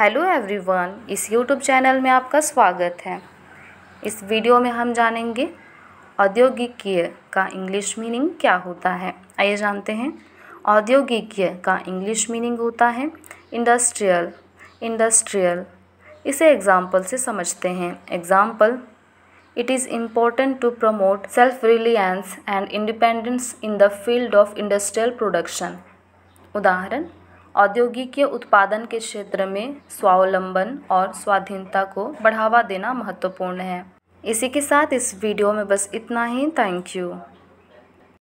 hello everyone इस YouTube channel में आपका स्वागत है इस वीडियो में हम जानेंगे औद्योगिकीय का इंग्लिश मीनिंग क्या होता है आइए जानते हैं औद्योगिकीय का इंग्लिश मीनिंग होता है इंडस्ट्रियल इंडस्ट्रियल इसे एग्ज़ाम्पल से समझते हैं example it is important to promote self reliance and independence in the field of industrial production उदाहरण औद्योगिक उत्पादन के क्षेत्र में स्वावलंबन और स्वाधीनता को बढ़ावा देना महत्वपूर्ण है इसी के साथ इस वीडियो में बस इतना ही थैंक यू